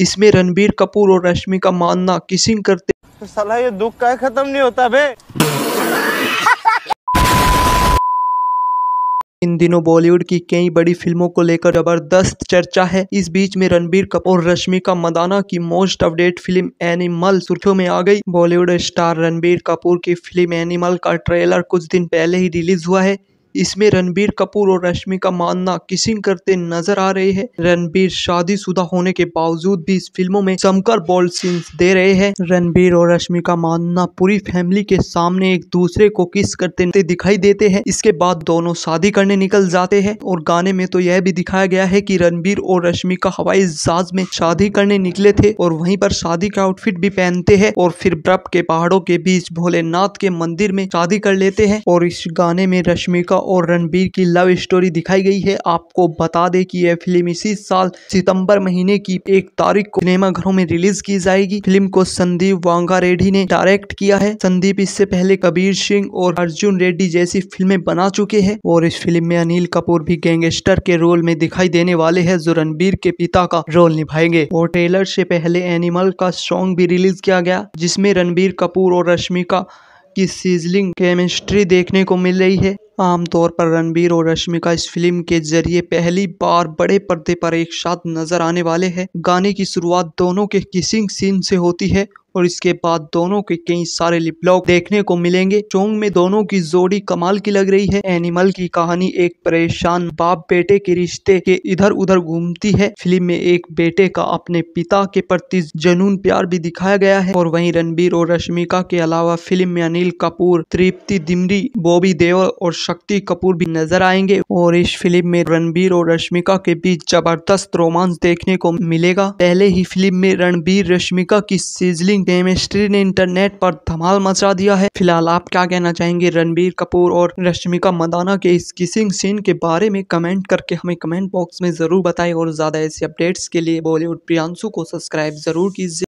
इसमें रणबीर कपूर और रश्मि का मानना किसिंग करते तो साला ये दुख का खत्म नहीं होता बे इन दिनों बॉलीवुड की कई बड़ी फिल्मों को लेकर जबरदस्त चर्चा है इस बीच में रणबीर कपूर रश्मि का मदाना की मोस्ट अपडेट फिल्म एनिमल सुर्खियों में आ गई बॉलीवुड स्टार रणबीर कपूर की फिल्म एनिमल का ट्रेलर कुछ दिन पहले ही रिलीज हुआ है इसमें रणबीर कपूर और रश्मिका मानना किसिंग करते नजर आ रहे हैं रणबीर शादीशुदा होने के बावजूद भी इस फिल्मों में जमकर बोल्ड सीन्स दे रहे हैं रणबीर और रश्मिका मानना पूरी फैमिली के सामने एक दूसरे को किस करते दिखाई देते हैं इसके बाद दोनों शादी करने निकल जाते हैं और गाने में तो यह भी दिखाया गया है की रणबीर और रश्मिका हवाई जहाज में शादी करने निकले थे और वहीं पर शादी का आउटफिट भी पहनते है और फिर ब्रप के पहाड़ों के बीच भोलेनाथ के मंदिर में शादी कर लेते हैं और इस गाने में रश्मिका और रणबीर की लव स्टोरी दिखाई गई है आपको बता दें कि यह फिल्म इसी साल सितंबर महीने की एक तारीख को सिनेमा घरों में रिलीज की जाएगी फिल्म को संदीप वांगा रेड्डी ने डायरेक्ट किया है संदीप इससे पहले कबीर सिंह और अर्जुन रेड्डी जैसी फिल्में बना चुके हैं और इस फिल्म में अनिल कपूर भी गैंगस्टर के रोल में दिखाई देने वाले है जो रणबीर के पिता का रोल निभाएंगे और ट्रेलर से पहले एनिमल का सॉन्ग भी रिलीज किया गया जिसमे रणबीर कपूर और रश्मिका की सीजलिंग केमिस्ट्री देखने को मिल रही है आमतौर पर रणबीर और रश्मिका इस फिल्म के जरिए पहली बार बड़े पर्दे पर एक साथ नजर आने वाले हैं गाने की शुरुआत दोनों के किसिंग सीन से होती है और इसके बाद दोनों के कई सारे लिपलॉक देखने को मिलेंगे चोंग में दोनों की जोड़ी कमाल की लग रही है एनिमल की कहानी एक परेशान बाप बेटे के रिश्ते के इधर उधर घूमती है फिल्म में एक बेटे का अपने पिता के प्रति जनून प्यार भी दिखाया गया है और वहीं रणबीर और रश्मिका के अलावा फिल्म में अनिल कपूर तृप्ति दिमरी बॉबी देवर और शक्ति कपूर भी नजर आएंगे और इस फिल्म में रणबीर और रश्मिका के बीच जबरदस्त रोमांस देखने को मिलेगा पहले ही फिल्म में रणबीर रश्मिका की सीजलिंग गेमिंग केमिस्ट्री ने इंटरनेट पर धमाल मचा दिया है फिलहाल आप क्या कहना चाहेंगे रणबीर कपूर और रश्मिका मदाना के इस किसिंग सीन के बारे में कमेंट करके हमें कमेंट बॉक्स में जरूर बताएं और ज्यादा ऐसी अपडेट्स के लिए बॉलीवुड प्रियांशु को सब्सक्राइब जरूर कीजिए